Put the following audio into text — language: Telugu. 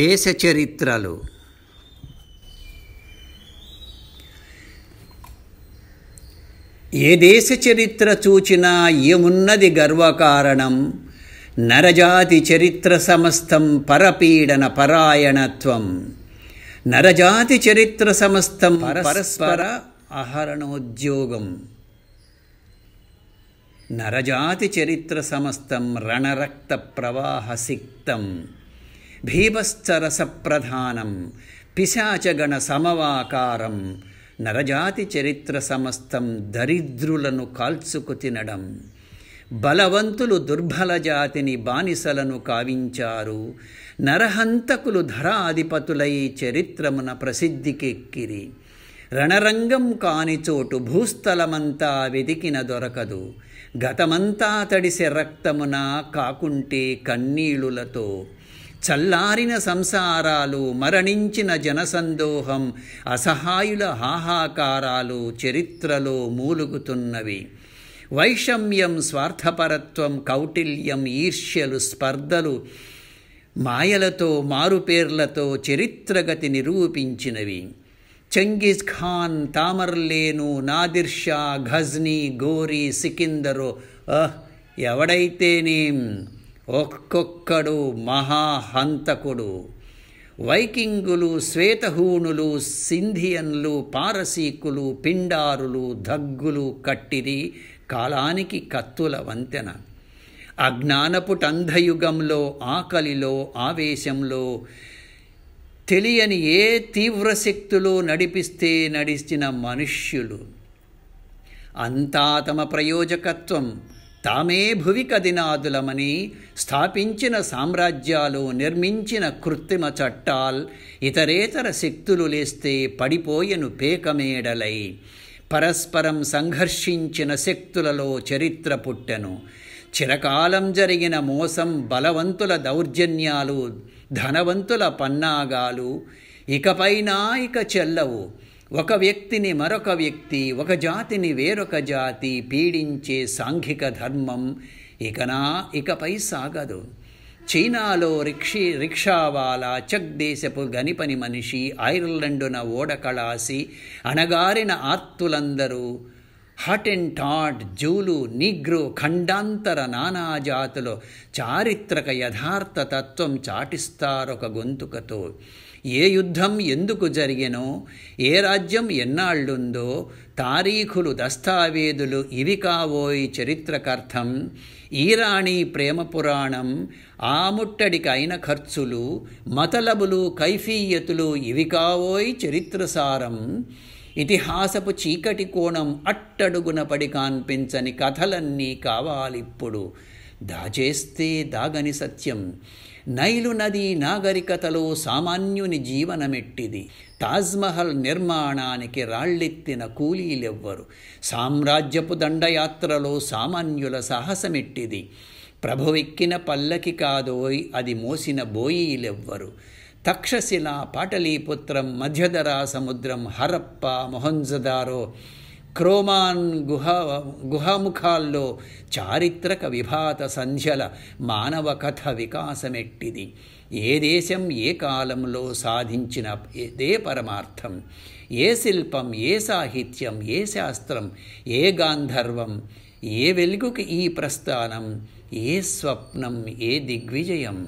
దేశ చరిత్రలు ఏ దేశ చరిత్ర చూచినా ఏమున్నది గర్వకారణం నరజాతి చరిత్ర సమస్తం పరపీడన పరాయణత్వం నరజాతి చరిత్ర సమస్తం పరస్పర అహరణోద్యోగం నరజాతి చరిత్ర సమస్తం రణరక్త ప్రవాహసిక్తం ప్రధానం పిశాచగణ సమవాకారం నరజాతి చరిత్ర సమస్తం దరిద్రులను కాల్చుకు తినడం బలవంతులు దుర్బల జాతిని బానిసలను కావించారు నరహంతకులు ధరాధిపతులై చరిత్రమున ప్రసిద్ధికెక్కిరి రణరంగం కాని చోటు భూస్థలమంతా వెదికిన దొరకదు గతమంతా తడిసె రక్తమున కాకుంటే కన్నీళ్ళులతో చల్లారిన సంసారాలు మరణించిన జనసందోహం అసహాయుల హాహాకారాలు చరిత్రలో మూలుగుతున్నవి వైషమ్యం స్వార్థపరత్వం కౌటిల్యం ఈర్ష్యలు స్పర్ధలు మాయలతో మారుపేర్లతో చరిత్రగతి నిరూపించినవి Genghis Khan Tamerlane Nadir Shah Ghazni Ghori అహ్ ఎవడైతేనేం ఒక్కొక్కడు మహాహంతకుడు వైకింగులు శ్వేతహూణులు సింధియన్లు పారసీకులు పిండారులు దగ్గులు కట్టిరి కాలానికి కత్తుల వంతెన టంధయుగంలో ఆకలిలో ఆవేశంలో తెలియని ఏ తీవ్రశక్తులు నడిపిస్తే నడిచిన మనుష్యులు అంతా తమ ప్రయోజకత్వం తామే కదినాదులమని స్థాపించిన సామ్రాజ్యాలు నిర్మించిన కృత్రిమ చట్టాల్ ఇతరేతర శక్తులు లేస్తే పడిపోయెను పేకమేడలై పరస్పరం సంఘర్షించిన శక్తులలో చరిత్ర పుట్టెను చిరకాలం జరిగిన మోసం బలవంతుల దౌర్జన్యాలు ధనవంతుల పన్నాగాలు ఇకపైనా ఇక చెల్లవు ఒక వ్యక్తిని మరొక వ్యక్తి ఒక జాతిని వేరొక జాతి పీడించే సాంఘిక ధర్మం ఇకనా ఇకపై సాగదు చైనాలో రిక్షి రిక్షావాలా చక్ దేశపు గనిపని మనిషి ఐర్లండున ఓడకళాసి అణగారిన ఆర్తులందరూ Hottentot Zulu negro ఖండాంతర నానా జాతులు చారిత్రక యథార్థ తత్వం చాటిస్తారొక గొంతుకతో ఏ యుద్ధం ఎందుకు జరిగినో ఏ రాజ్యం ఎన్నాళ్ళుందో తారీఖులు దస్తావేదులు ఇవి కావోయి చరిత్రకర్థం ఈరాణి ప్రేమ పురాణం ఆ అయిన ఖర్చులు మతలబులు కైఫీయతులు ఇవి కావోయి చరిత్రసారం ఇతిహాసపు చీకటి కోణం అట్టడుగున పడి కాన్పించని కథలన్నీ కావాలిప్పుడు దాచేస్తే దాగని సత్యం నైలు నది నాగరికతలో సామాన్యుని జీవనమెట్టిది తాజ్మహల్ నిర్మాణానికి రాళ్ళెత్తిన కూలీలెవ్వరు సామ్రాజ్యపు దండయాత్రలో సామాన్యుల సాహసమెట్టిది ప్రభువెక్కిన పల్లకి కాదోయ్ అది మోసిన బోయీలెవ్వరు తక్షశిల పాటలీపుత్రం మధ్యధరా సముద్రం హరప్ప మొహంజదారో క్రోమాన్ గుహ గుహాముఖాల్లో చారిత్రక విభాత సంధ్యల మానవ కథ వికాసమెట్టిది ఏ దేశం ఏ కాలంలో సాధించిన ఏ పరమార్థం ఏ శిల్పం ఏ సాహిత్యం ఏ శాస్త్రం ఏ గాంధర్వం ఏ వెలుగుకి ఈ ప్రస్థానం ఏ స్వప్నం ఏ దిగ్విజయం